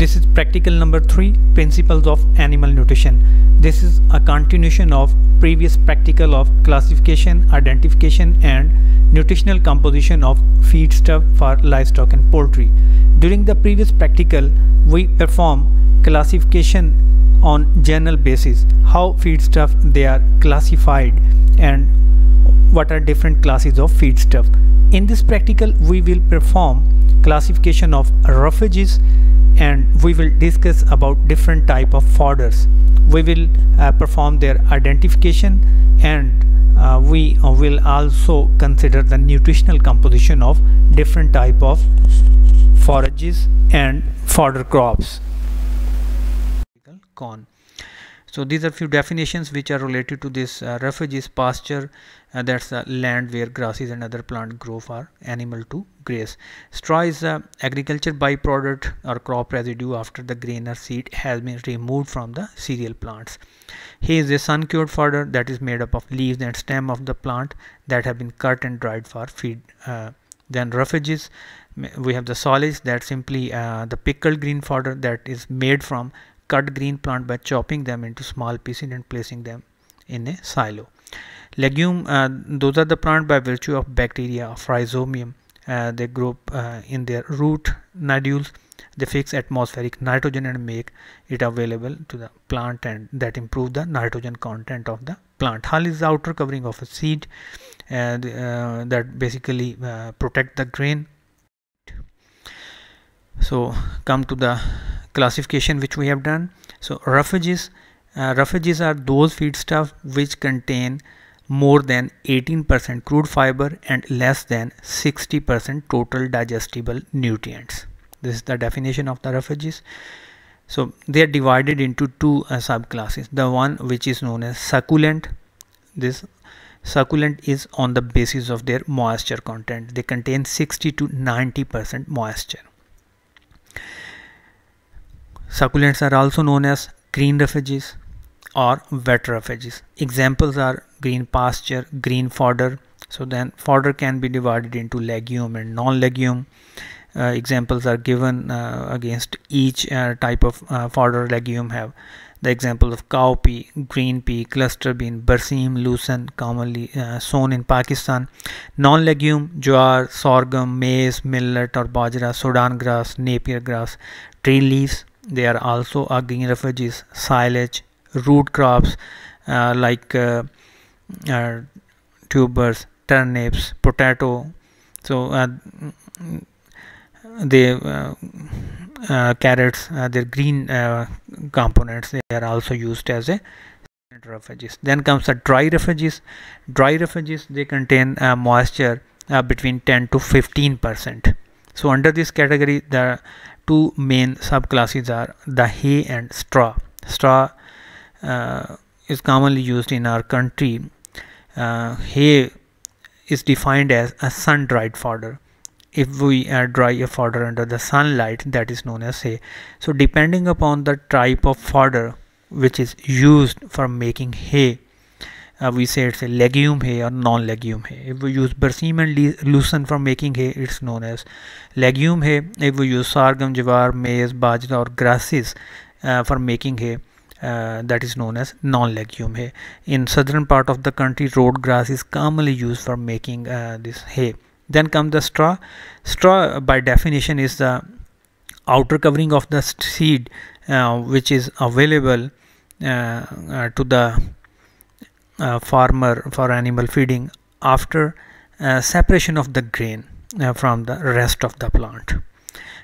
This is practical number 3 principles of animal nutrition. This is a continuation of previous practical of classification, identification and nutritional composition of feedstuff for livestock and poultry. During the previous practical we perform classification on general basis how feedstuff they are classified and what are different classes of feedstuff. In this practical we will perform classification of roughages and we will discuss about different type of fodders we will uh, perform their identification and uh, we uh, will also consider the nutritional composition of different type of forages and fodder crops corn so these are few definitions which are related to this uh, is pasture uh, that's uh, land where grasses and other plant grow for animal to graze. Straw is a agriculture byproduct or crop residue after the grain or seed has been removed from the cereal plants. Hay is a sun cured fodder that is made up of leaves and stem of the plant that have been cut and dried for feed. Uh, then refuges we have the solids that simply uh, the pickled green fodder that is made from cut green plant by chopping them into small pieces and placing them in a silo. Legume, uh, those are the plant by virtue of bacteria of rhizobium. Uh, they grow uh, in their root nodules. They fix atmospheric nitrogen and make it available to the plant and that improve the nitrogen content of the plant. Hull is the outer covering of a seed and uh, that basically uh, protect the grain. So come to the classification which we have done. So roughages, uh, roughages are those stuff which contain more than 18% crude fiber and less than 60% total digestible nutrients. This is the definition of the roughages. So they are divided into two uh, subclasses. The one which is known as succulent. This succulent is on the basis of their moisture content. They contain 60 to 90% moisture. Succulents are also known as green refuges or wet refuges. Examples are green pasture, green fodder. So then fodder can be divided into legume and non-legume. Uh, examples are given uh, against each uh, type of uh, fodder legume have the example of cowpea, green pea, cluster bean, bursim, lucerne, commonly uh, sown in Pakistan. Non-legume, jowar, sorghum, maize, millet or bajra, Sudan grass, Napier grass, tree leaves, they are also aging refugees, silage, root crops uh, like uh, uh, tubers, turnips, potato. So uh, they uh, uh, carrots, their green components, they are also used as a refugees. Then comes the dry refugees. Dry refugees they contain moisture between 10 to 15 percent. So under this category, the two main subclasses are the hay and straw. Straw uh, is commonly used in our country. Uh, hay is defined as a sun-dried fodder. If we uh, dry a fodder under the sunlight, that is known as hay. So depending upon the type of fodder which is used for making hay, we say legume hay और non legume hay if वो use berseem and lucerne for making hay it's known as legume hay if वो use sorghum jowar maize bajra और grasses for making hay that is known as non legume hay in southern part of the country Rhodes grass is commonly use for making this hay then come the straw straw by definition is the outer covering of the seed which is available to the Uh, farmer for animal feeding after uh, separation of the grain uh, from the rest of the plant.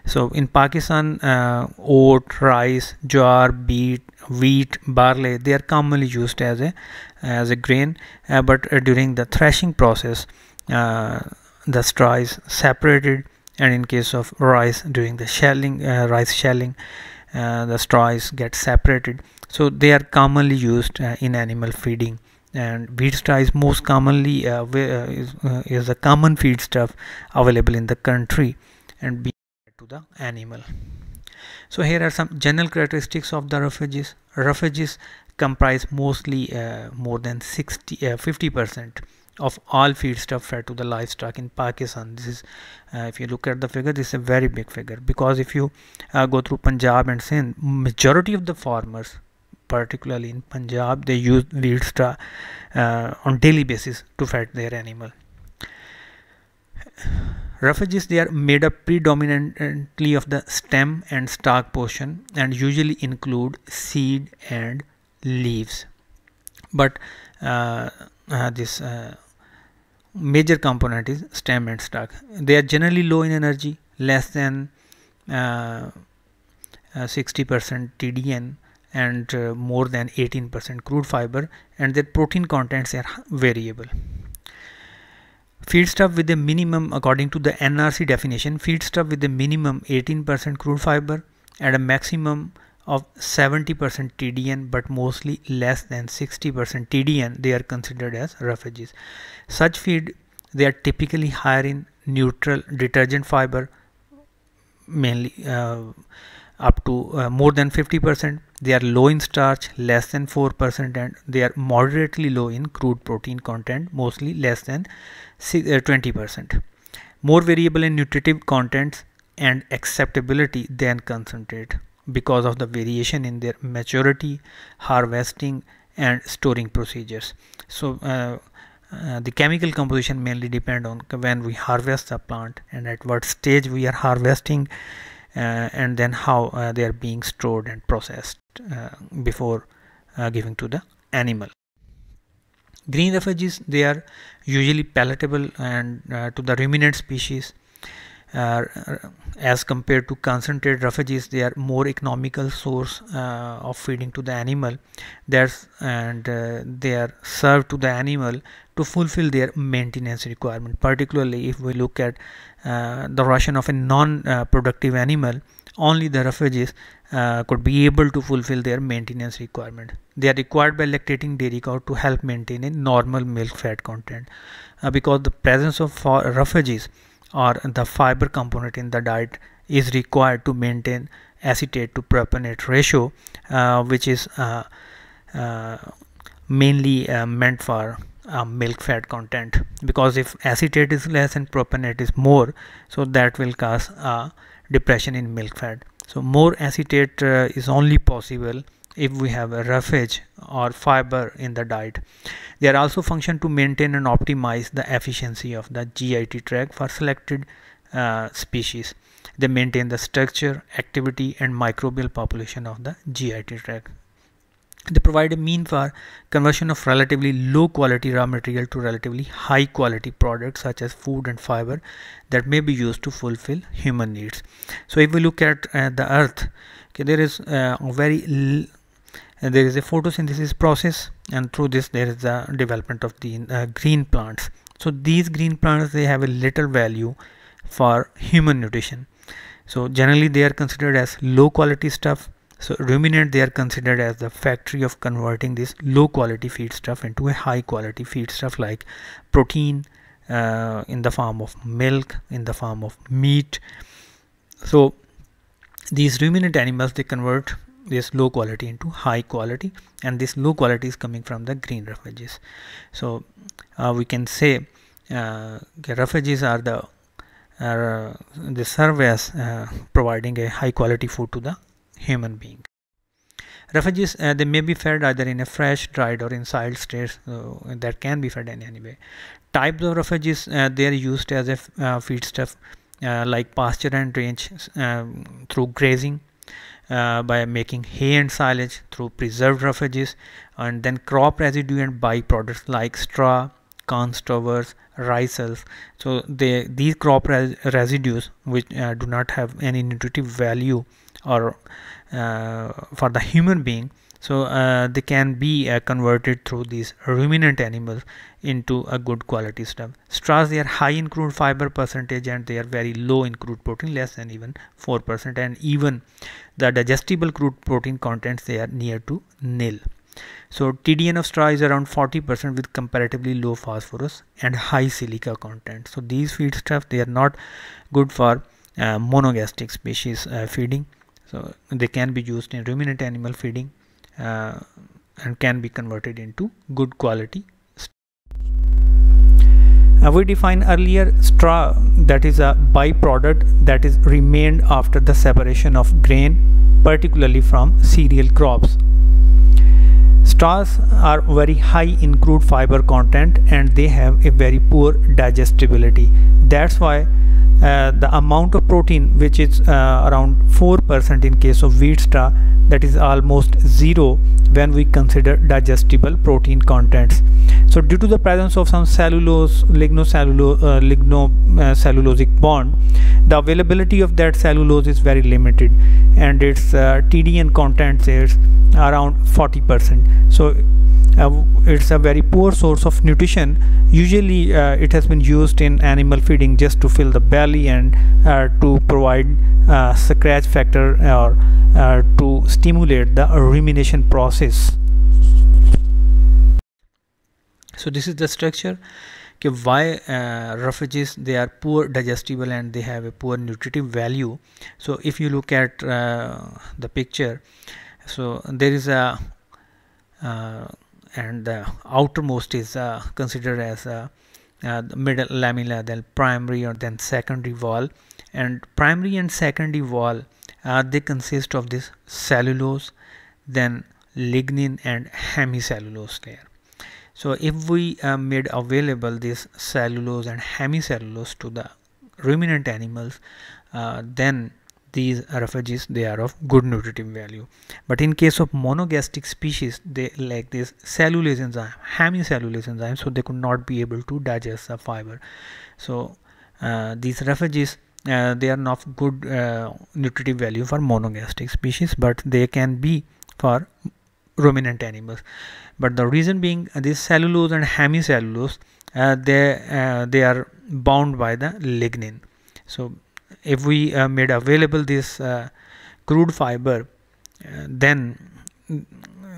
So in Pakistan, uh, oat, rice, jar, beet, wheat, barley, they are commonly used as a as a grain. Uh, but uh, during the threshing process, the straw is separated, and in case of rice, during the shelling, rice shelling, the straw is get separated. So they are commonly used in animal feeding and straw is most commonly uh, uh, is, uh, is a common feedstuff available in the country and be to the animal so here are some general characteristics of the refuges refuges comprise mostly uh, more than 60 uh, 50 percent of all feedstuff fed to the livestock in Pakistan. This is, uh, if you look at the figure, this is a very big figure because if you uh, go through Punjab and Sindh, majority of the farmers particularly in Punjab they use wheat uh, on daily basis to feed their animal. Refuges they are made up predominantly of the stem and stalk portion and usually include seed and leaves. But uh, uh, this uh, major component is stem and stalk. They are generally low in energy, less than 60% uh, uh, TDN and uh, more than 18% crude fiber and their protein contents are variable. Feedstuff with a minimum according to the NRC definition feedstuff with a minimum 18% crude fiber and a maximum of 70% TDN but mostly less than 60% TDN they are considered as refuges. Such feed they are typically higher in neutral detergent fiber mainly uh, up to uh, more than 50% they are low in starch less than 4% and they are moderately low in crude protein content mostly less than 20% uh, more variable in nutritive contents and acceptability than concentrate because of the variation in their maturity harvesting and storing procedures so uh, uh, the chemical composition mainly depend on when we harvest the plant and at what stage we are harvesting uh, and then how uh, they are being stored and processed uh, before giving to the animal. Green refugees, they are usually palatable and to the ruminant species uh, as compared to concentrated refugees, they are more economical source uh, of feeding to the animal There's, and uh, they are served to the animal to fulfill their maintenance requirement particularly if we look at uh, the ration of a non-productive animal, only the refugees uh, could be able to fulfill their maintenance requirement. They are required by lactating dairy cow to help maintain a normal milk fat content uh, because the presence of roughages or the fiber component in the diet is required to maintain acetate to propionate ratio uh, which is uh, uh, mainly meant for uh, milk fat content because if acetate is less and propionate is more so that will cause uh, depression in milk fat so more acetate uh, is only possible if we have a roughage or fiber in the diet they are also function to maintain and optimize the efficiency of the GIT tract for selected uh, species they maintain the structure activity and microbial population of the GIT tract they provide a mean for conversion of relatively low quality raw material to relatively high quality products such as food and fiber that may be used to fulfill human needs so if we look at uh, the earth okay there is uh, a very and there is a photosynthesis process and through this there is the development of the uh, green plants so these green plants they have a little value for human nutrition so generally they are considered as low quality stuff so ruminant they are considered as the factory of converting this low quality feedstuff into a high quality feedstuff like protein uh, in the form of milk, in the form of meat. So these ruminant animals they convert this low quality into high quality and this low quality is coming from the green roughages. So uh, we can say uh, roughages are the are, uh, they serve as uh, providing a high quality food to the human being. Refugees, uh, they may be fed either in a fresh, dried, or in silage stage. So uh, that can be fed in any way. Types of refugees, uh, they are used as a uh, feedstuff uh, like pasture and range um, through grazing, by making hay and silage through preserved refugees, and then crop residue and byproducts like straw, corn stovers, rice cells. So they, these crop res residues which do not have any nutritive value or uh, for the human being so uh, they can be uh, converted through these ruminant animals into a good quality stuff straws they are high in crude fiber percentage and they are very low in crude protein less than even 4% and even the digestible crude protein contents they are near to nil so TDN of straw is around 40% with comparatively low phosphorus and high silica content. So these feedstuffs they are not good for uh, monogastric species uh, feeding so they can be used in ruminant animal feeding uh, and can be converted into good quality. Now uh, we define earlier straw that is a byproduct that is remained after the separation of grain particularly from cereal crops. Straws are very high in crude fiber content and they have a very poor digestibility. That's why uh, the amount of protein which is uh, around 4% in case of wheat straw that is almost zero when we consider digestible protein contents so due to the presence of some cellulose lignocellulose uh, lignocellulosic uh, bond the availability of that cellulose is very limited and its uh, TDN content is around 40% so uh, it's a very poor source of nutrition usually uh, it has been used in animal feeding just to fill the belly and uh, to provide a scratch factor or to stimulate the rumination process so this is the structure why uh, roughages they are poor digestible and they have a poor nutritive value so if you look at uh, the picture so there is a uh, and the outermost is uh, considered as uh, uh, the middle lamella then primary or then secondary wall and primary and secondary wall they consist of this cellulose then lignin and hemicellulose layer. So if we uh, made available this cellulose and hemicellulose to the ruminant animals, uh, then these RFAGs they are of good nutritive value. But in case of monogastric species, they like this cellulase enzyme, hemicellulase enzyme, so they could not be able to digest the fiber. So uh, these RFAGs uh, they are not good uh, nutritive value for monogastric species, but they can be for ruminant animals. But the reason being, uh, this cellulose and hemicellulose, uh, they uh, they are bound by the lignin. So if we uh, made available this uh, crude fiber uh, then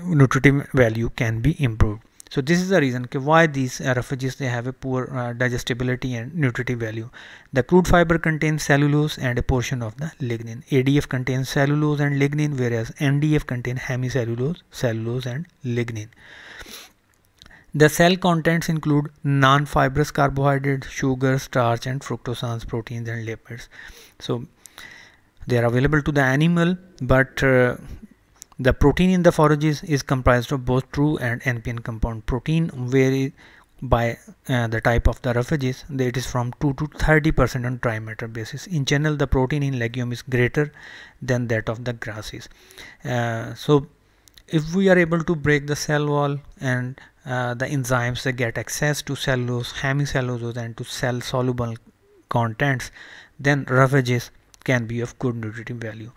nutritive value can be improved. So this is the reason why these refuges they have a poor uh, digestibility and nutritive value. The crude fiber contains cellulose and a portion of the lignin. ADF contains cellulose and lignin whereas NDF contains hemicellulose, cellulose and lignin. The cell contents include non-fibrous carbohydrates, sugar, starch and fructosans, proteins and lipids. So they are available to the animal but uh, the protein in the forages is comprised of both true and NPN compound. Protein vary by uh, the type of the roughages. It is from 2 to 30 percent on diameter basis. In general, the protein in legume is greater than that of the grasses. Uh, so, if we are able to break the cell wall and uh, the enzymes they get access to cellulose, hemicellulose and to cell soluble contents, then roughages can be of good nutritive value.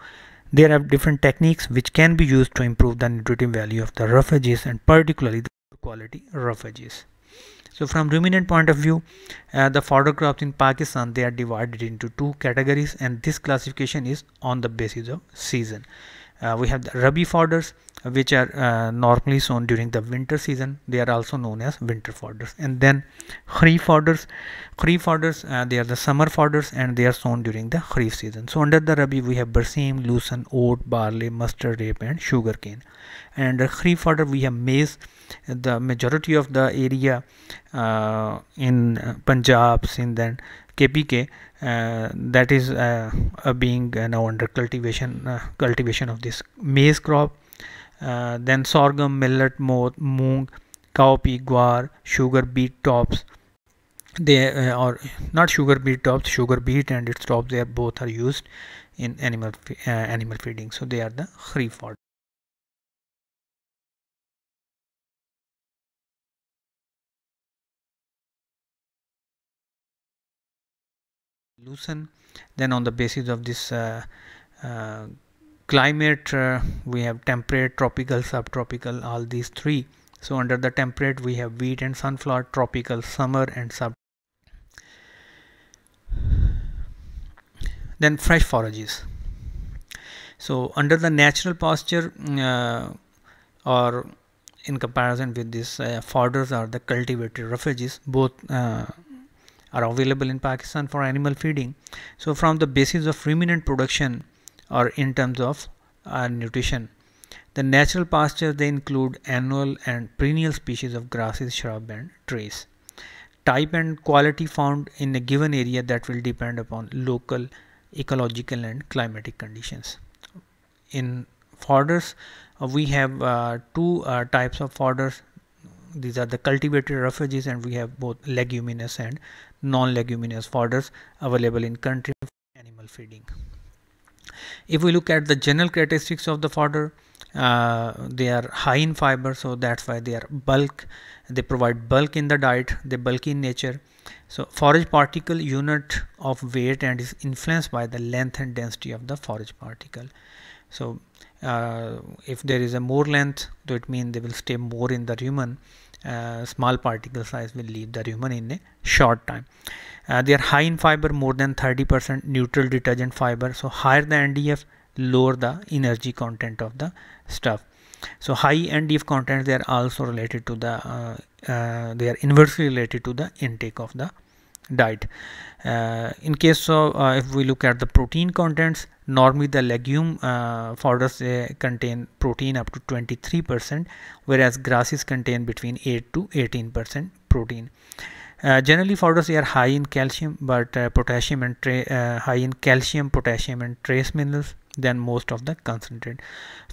There are different techniques which can be used to improve the nutritive value of the roughages and particularly the quality roughages. So from ruminant point of view, uh, the fodder crops in Pakistan, they are divided into two categories and this classification is on the basis of season. Uh, we have the Rabi fodders which are uh, normally sown during the winter season they are also known as winter fodders and then kharif fodders kharif fodders uh, they are the summer fodders and they are sown during the kharif season so under the rabi we have barsim lucerne oat barley mustard rape and sugarcane and under kharif fodder we have maize the majority of the area uh, in uh, punjab sindh and kpk uh, that is uh, uh, being now under cultivation uh, cultivation of this maize crop uh, then sorghum, millet, moth, moong, cowpea, guar, sugar beet tops. They uh, or not sugar beet tops, sugar beet and its tops. They are both are used in animal uh, animal feeding. So they are the kharif fodder. Loosen. Then on the basis of this uh, uh, climate uh, we have temperate tropical subtropical all these three so under the temperate we have wheat and sunflower tropical summer and sub then fresh forages so under the natural pasture uh, or in comparison with this uh, fodders or the cultivated refuges both uh, are available in Pakistan for animal feeding so from the basis of ruminant production or in terms of uh, nutrition. The natural pastures they include annual and perennial species of grasses, shrubs and trees. Type and quality found in a given area that will depend upon local ecological and climatic conditions. In fodders uh, we have uh, two uh, types of fodders these are the cultivated refuges and we have both leguminous and non-leguminous fodders available in country for animal feeding. If we look at the general characteristics of the fodder, uh, they are high in fiber so that's why they are bulk they provide bulk in the diet they bulky in nature so forage particle unit of weight and is influenced by the length and density of the forage particle so uh, if there is a more length so it means they will stay more in the rumen uh, small particle size will leave the rumen in a short time. Uh, they are high in fiber, more than 30% neutral detergent fiber. So higher the NDF, lower the energy content of the stuff. So high NDF content, they are also related to the, uh, uh, they are inversely related to the intake of the diet. Uh, in case of uh, if we look at the protein contents normally the legume uh, fodders uh, contain protein up to 23 percent whereas grasses contain between 8 to 18 percent protein uh, generally fodders are high in calcium but uh, potassium and high in calcium potassium and trace minerals than most of the concentrate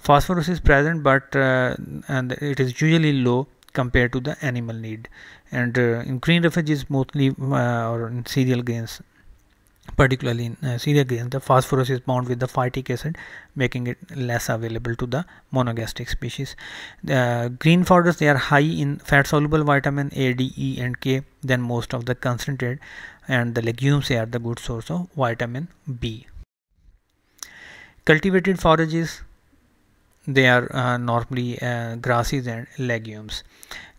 phosphorus is present but and it is usually low compared to the animal need and uh, in green roughage is mostly uh, or in cereal grains particularly in uh, cereal grains the phosphorus is bound with the phytic acid making it less available to the monogastric species the uh, green forages they are high in fat soluble vitamin a d e and k than most of the concentrate and the legumes they are the good source of vitamin b cultivated forages they are uh, normally uh, grasses and legumes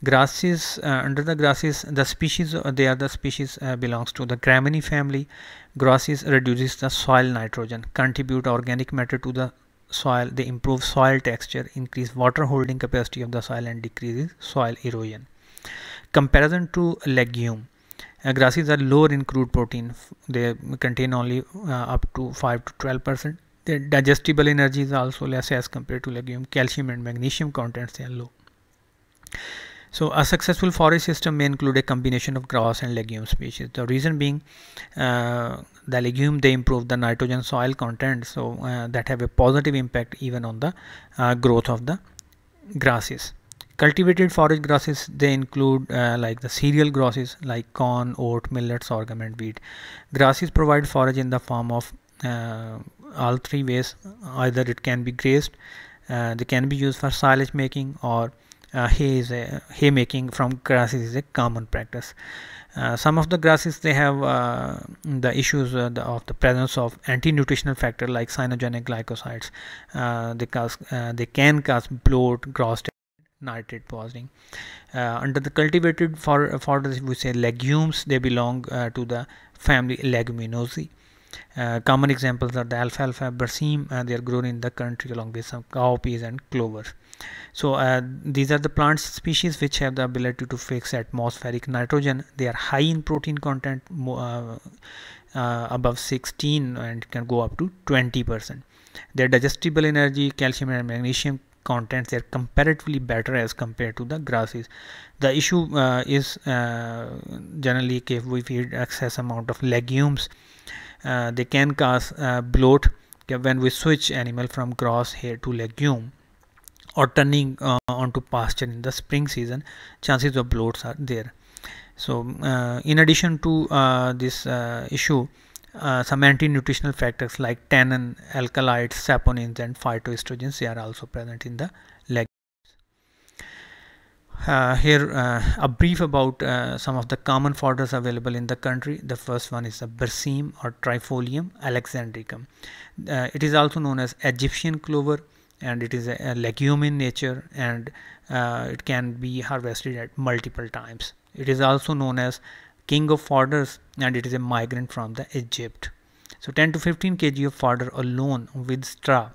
grasses uh, under the grasses the species uh, they are the species uh, belongs to the gramine family grasses reduces the soil nitrogen contribute organic matter to the soil they improve soil texture increase water holding capacity of the soil and decreases soil erosion comparison to legume uh, grasses are lower in crude protein they contain only uh, up to 5 to 12 percent the digestible energy is also less as compared to legume. Calcium and magnesium contents are low. So a successful forage system may include a combination of grass and legume species. The reason being uh, the legume they improve the nitrogen soil content so uh, that have a positive impact even on the uh, growth of the grasses. Cultivated forage grasses they include uh, like the cereal grasses like corn, oat, millets, sorghum and wheat. Grasses provide forage in the form of uh, all three ways either it can be grazed uh, they can be used for silage making or uh, hay is a, hay making from grasses is a common practice uh, some of the grasses they have uh, the issues uh, the, of the presence of anti-nutritional factor like cyanogenic glycosides uh, they cause uh, they can cause bloat gross nitrate poisoning uh, under the cultivated for for we say legumes they belong to the family leguminosae uh, common examples are the alfalfa, brasim, uh, they are grown in the country along with some cowpeas and clover. So uh, these are the plant species which have the ability to fix atmospheric nitrogen. They are high in protein content uh, uh, above 16 and can go up to 20%. Their digestible energy, calcium and magnesium contents, are comparatively better as compared to the grasses. The issue is generally if we feed excess amount of legumes, uh, they can cause uh, bloat when we switch animal from grass here to legume or turning uh, onto pasture in the spring season chances of bloats are there so uh, in addition to uh, this issue some anti-nutritional factors like tannin alkaloids saponins and phytoestrogens they are also present in the legume uh, here uh, a brief about uh, some of the common fodders available in the country. The first one is the Bersim or Trifolium alexandricum. Uh, it is also known as Egyptian clover and it is a, a legume in nature and uh, it can be harvested at multiple times. It is also known as king of fodders and it is a migrant from the Egypt. So 10 to 15 kg of fodder alone with straw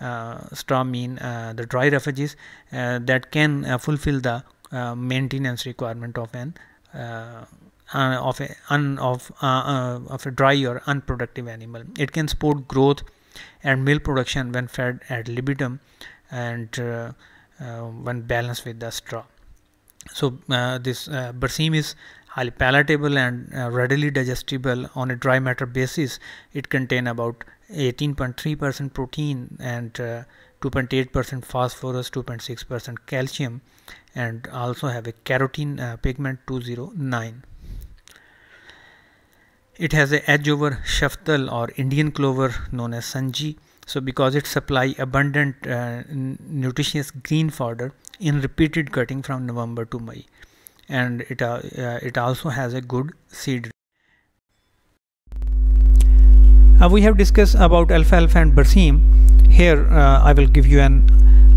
uh, straw mean uh, the dry refuges uh, that can fulfill the maintenance requirement of an uh, of a un, of uh, uh, of a dry or unproductive animal. It can support growth and milk production when fed at libitum and when balanced with the straw. So this uh, bersim is highly palatable and readily digestible on a dry matter basis. It contain about 18.3% protein and 2.8% uh, phosphorus 2.6% calcium and also have a carotene uh, pigment 209 it has a edge over shaftal or Indian clover known as sanji. So because it supply abundant uh, nutritious green fodder in repeated cutting from November to May and it, uh, uh, it also has a good seed uh, we have discussed about alfalfa and bersim. Here uh, I will give you an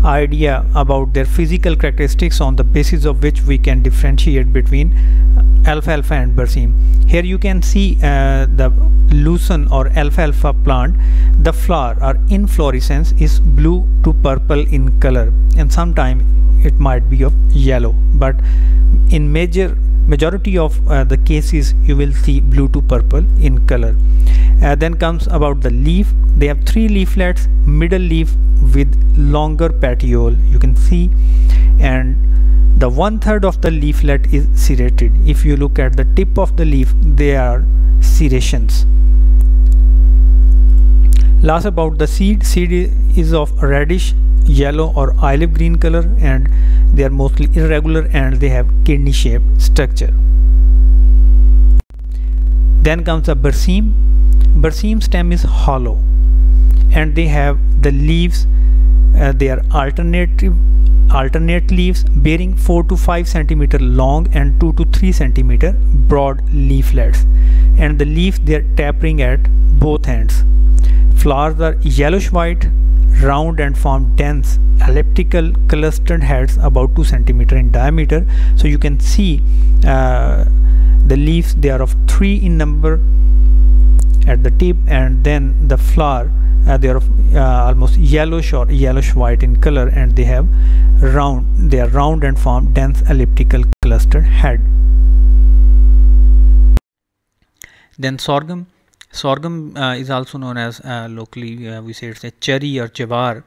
idea about their physical characteristics on the basis of which we can differentiate between uh, alfalfa and bersim. Here you can see uh, the lucerne or alfalfa plant. The flower or inflorescence is blue to purple in color and sometimes it might be of yellow but in major majority of uh, the cases you will see blue to purple in color uh, then comes about the leaf they have three leaflets middle leaf with longer petiole you can see and the one third of the leaflet is serrated if you look at the tip of the leaf they are serrations last about the seed seed is of reddish yellow or olive green color and they are mostly irregular and they have kidney shaped structure then comes the berseem berseem stem is hollow and they have the leaves uh, they are alternative alternate leaves bearing 4 to 5 centimeter long and 2 to 3 centimeter broad leaflets and the leaves they are tapering at both ends Flowers are yellowish white, round and form dense elliptical clustered heads about 2 centimeter in diameter. So you can see uh, the leaves they are of 3 in number at the tip and then the flower uh, they are of, uh, almost yellowish or yellowish white in color and they have round they are round and form dense elliptical clustered head then sorghum Sorghum uh, is also known as uh, locally uh, we say it's a cherry or jawar.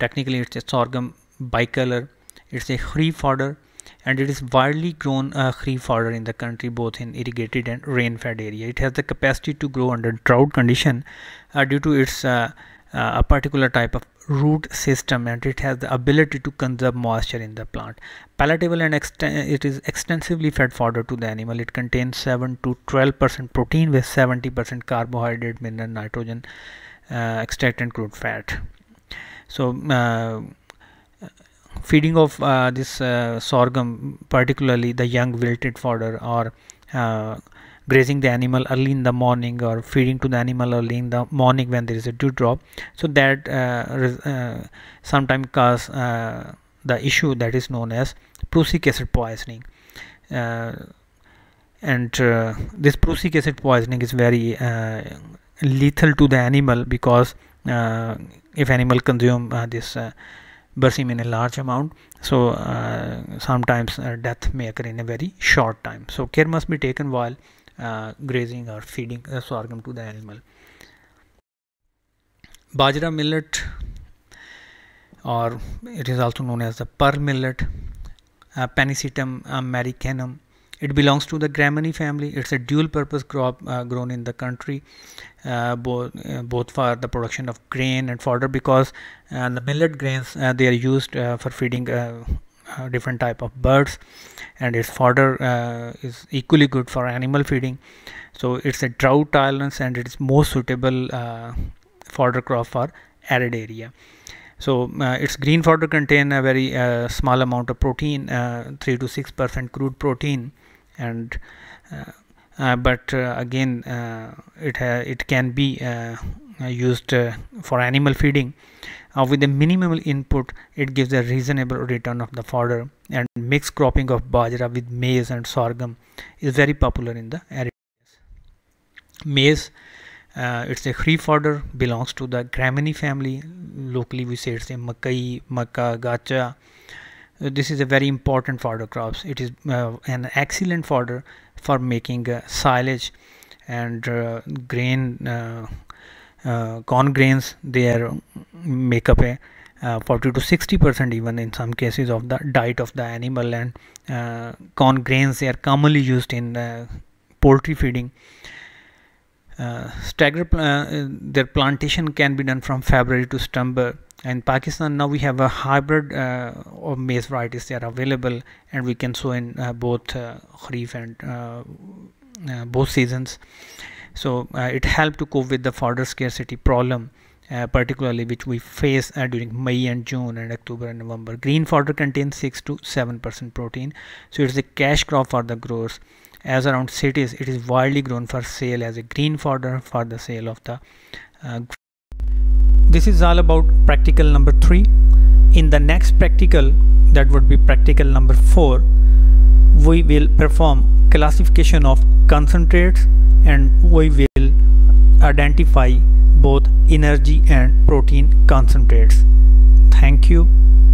Technically, it's a sorghum bicolor. It's a kharif fodder, and it is widely grown uh, fodder in the country, both in irrigated and rain-fed area. It has the capacity to grow under drought condition uh, due to its uh, uh, a particular type of root system and it has the ability to conserve moisture in the plant. Palatable and it is extensively fed fodder to the animal. It contains 7 to 12 percent protein with 70 percent carbohydrate, mineral, nitrogen, uh, extract and crude fat. So uh, feeding of uh, this uh, sorghum, particularly the young wilted fodder or uh, grazing the animal early in the morning or feeding to the animal early in the morning when there is a dew drop so that uh, uh, sometimes cause uh, the issue that is known as prussic acid poisoning uh, and uh, this prussic acid poisoning is very uh, lethal to the animal because if animal consume this bursim in a large amount so uh, sometimes uh, death may occur in a very short time so care must be taken while uh, grazing or feeding uh, sorghum to the animal. Bajra millet or it is also known as the pearl millet, uh, Panicetum americanum. Uh, it belongs to the Gramini family. It's a dual-purpose crop uh, grown in the country, uh, uh, both for the production of grain and fodder. Because the millet grains they are used for feeding uh, different type of birds and its fodder uh, is equally good for animal feeding so it's a drought tolerance and it's most suitable uh, fodder crop for arid area so uh, its green fodder contain a very uh, small amount of protein 3 to 6 percent crude protein and but again it it can be used for animal feeding uh, with a minimal input it gives a reasonable return of the fodder and mixed cropping of bajra with maize and sorghum is very popular in the areas. Maize uh, it's a free fodder belongs to the gramine family locally we say it's a makai maka gacha uh, this is a very important fodder crops it is uh, an excellent fodder for making uh, silage and uh, grain uh, uh, corn grains their makeup a uh, 40 to 60 percent even in some cases of the diet of the animal and uh, corn grains they are commonly used in poultry feeding uh, stagger uh, their plantation can be done from February to September In Pakistan now we have a hybrid uh, of maize varieties that are available and we can sow in both kharif and both seasons so uh, it helped to cope with the fodder scarcity problem uh, particularly which we face uh, during May and June and October and November. Green fodder contains 6 to 7% protein, so it's a cash crop for the growers. As around cities, it is widely grown for sale as a green fodder for the sale of the. Uh, this is all about practical number 3. In the next practical, that would be practical number 4, we will perform classification of concentrates and we will identify both energy and protein concentrates. Thank you.